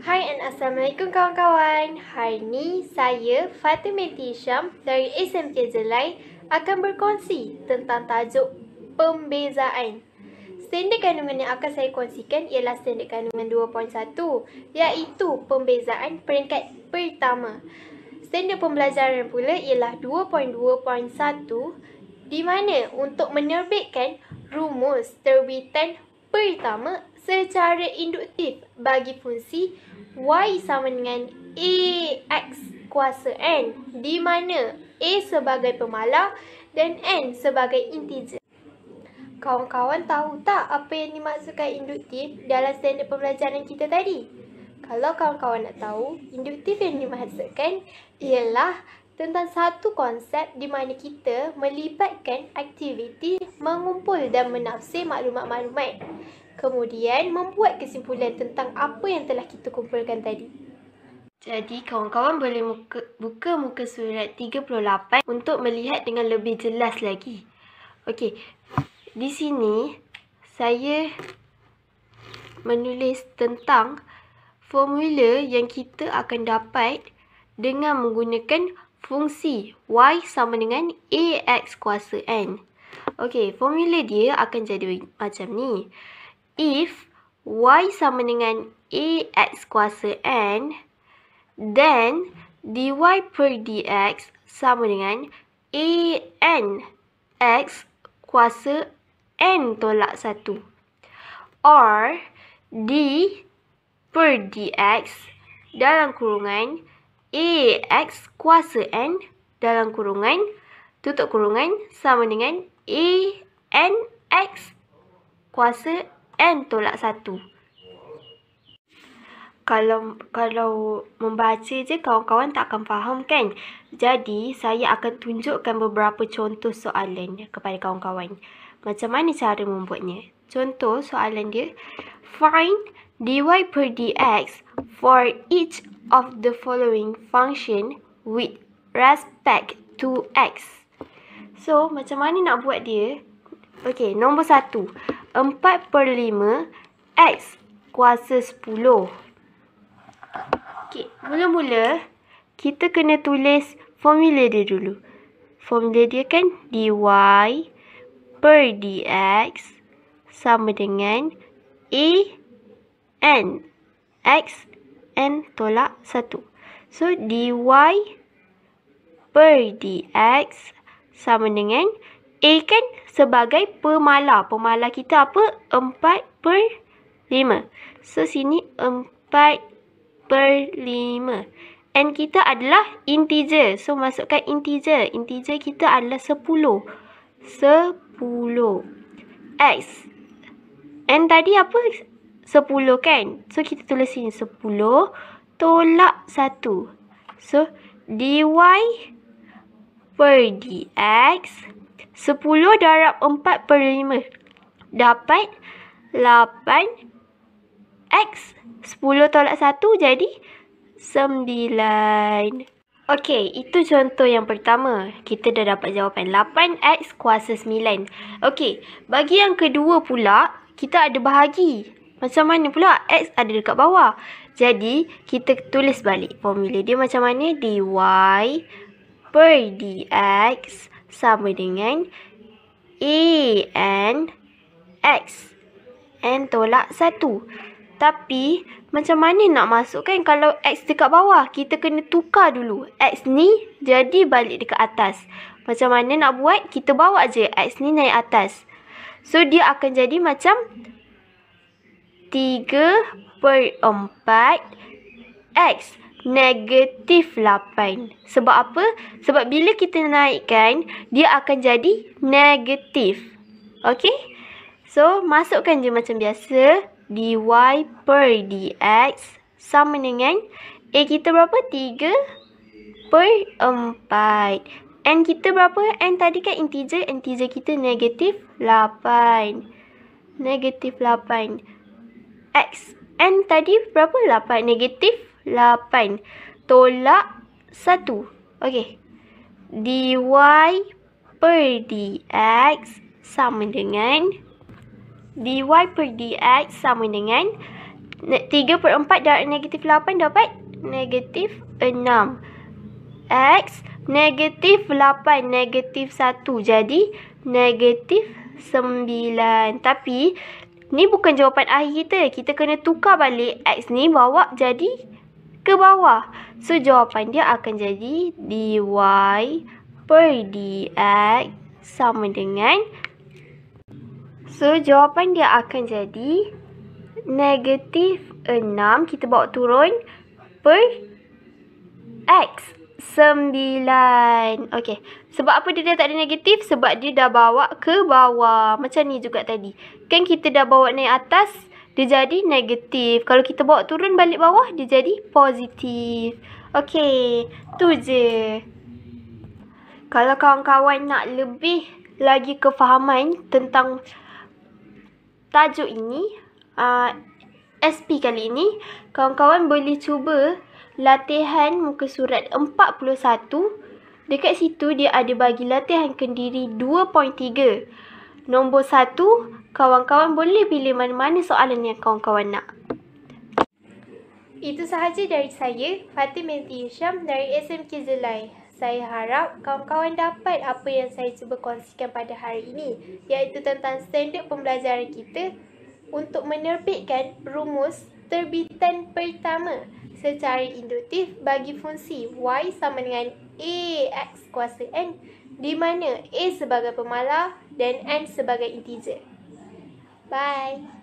Hai and Assalamualaikum kawan-kawan. Hari ni saya Fatimah Tisham dari SMK Jelai akan berkongsi tentang tajuk pembezaan. Standard kandungan yang akan saya kongsikan ialah standard kandungan 2.1 iaitu pembezaan peringkat pertama. Standard pembelajaran pula ialah 2.2.1 di mana untuk menerbitkan rumus terbitan pertama secara induktif bagi fungsi y sama dengan ax kuasa n di mana a sebagai pemalar dan n sebagai integer. Kawan-kawan tahu tak apa yang dimaksudkan induktif dalam standar pembelajaran kita tadi? Kalau kawan-kawan nak tahu, induktif yang dimaksudkan ialah tentang satu konsep di mana kita melibatkan aktiviti mengumpul dan menafsir maklumat-maklumat kemudian membuat kesimpulan tentang apa yang telah kita kumpulkan tadi. Jadi kawan-kawan boleh muka, buka muka surat 38 untuk melihat dengan lebih jelas lagi. Okey, di sini saya menulis tentang formula yang kita akan dapat dengan menggunakan fungsi y sama dengan ax kuasa n. Okey, formula dia akan jadi macam ni if y sama dengan ax kuasa n, then dy per dx sama dengan n x kuasa n tolak 1. Or d per dx dalam kurungan x kuasa n dalam kurungan tutup kurungan sama dengan n x kuasa n. N tolak 1. Kalau kalau membaca je kawan-kawan tak akan faham kan? Jadi saya akan tunjukkan beberapa contoh soalan kepada kawan-kawan. Macam mana cara membuatnya? Contoh soalan dia, find dy per dx for each of the following function with respect to x. So, macam mana nak buat dia? Okay, nombor satu. 4 per 5 X kuasa 10 Okey, mula-mula kita kena tulis formula dia dulu Formula dia kan dy per dx sama dengan a n x n tolak 1 So dy per dx sama dengan A kan sebagai pemala. Pemala kita apa? 4 per 5. So, sini 4 per 5. And kita adalah integer. So, masukkan integer. Integer kita adalah 10. 10. X. And tadi apa? 10 kan? So, kita tulis sini 10. Tolak 1. So, dy per dx. 10 darab 4 per 5 dapat 8 X 10 tolak 1 jadi 9 Okey, itu contoh yang pertama. Kita dah dapat jawapan 8x kuasa 9. Okey, bagi yang kedua pula, kita ada bahagi. Macam mana pula x ada dekat bawah? Jadi, kita tulis balik formula dia macam mana? dy per dx sama dengan A and X n tolak 1. Tapi macam mana nak masukkan kalau X dekat bawah? Kita kena tukar dulu. X ni jadi balik dekat atas. Macam mana nak buat? Kita bawa je X ni naik atas. So dia akan jadi macam 3 per 4 X negatif 8. Sebab apa? Sebab bila kita naikkan, dia akan jadi negatif. Okey? So, masukkan je macam biasa. dy per dx sama dengan a kita berapa? 3 per 4. N kita berapa? N tadi kan integer. Integer kita negatif 8. Negatif 8. X. N tadi berapa? 8. Negatif Lapan tolak satu, Okey. dy per dx sama dengan dy per dx sama dengan tiga per empat darab negatif lapan dapat negatif enam. x negatif lapan negatif satu jadi negatif sembilan. Tapi ni bukan jawapan akhir kita. Kita kena tukar balik x ni bawa jadi ke bawah. So, jawapan dia akan jadi dy per dx sama dengan So, jawapan dia akan jadi negatif 6 kita bawa turun per x 9. Okey. Sebab apa dia dah tak ada negatif? Sebab dia dah bawa ke bawah. Macam ni juga tadi. Kan kita dah bawa naik atas dia jadi negatif. Kalau kita bawa turun balik bawah, dia jadi positif. Okey, tu je. Kalau kawan-kawan nak lebih lagi kefahaman tentang tajuk ini, uh, ah, SP kali ini, kawan-kawan boleh cuba latihan muka surat 41 Dekat situ dia ada bagi latihan kendiri Nombor satu, kawan-kawan boleh pilih mana-mana soalan yang kawan-kawan nak. Itu sahaja dari saya, Fatih Menti Isyam dari SMK Zelay. Saya harap kawan-kawan dapat apa yang saya cuba kongsikan pada hari ini iaitu tentang standard pembelajaran kita untuk menerbitkan rumus terbitan pertama secara induktif bagi fungsi y sama dengan ax kuasa n di mana A sebagai pemalar dan N sebagai integer. Bye.